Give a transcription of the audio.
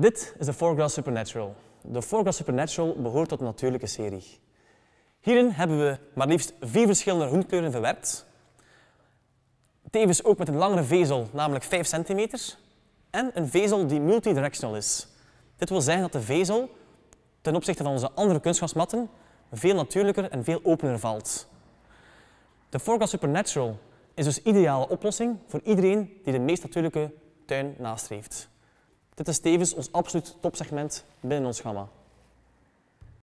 Dit is de Foreground Supernatural. De Foreground Supernatural behoort tot de natuurlijke serie. Hierin hebben we maar liefst vier verschillende hoenkleuren verwerkt. Tevens ook met een langere vezel, namelijk 5 centimeter, en een vezel die multidirectional is. Dit wil zeggen dat de vezel ten opzichte van onze andere kunstgrasmatten veel natuurlijker en veel opener valt. De Foreground Supernatural is dus ideale oplossing voor iedereen die de meest natuurlijke tuin nastreeft. Dit is tevens ons absoluut topsegment binnen ons gamma.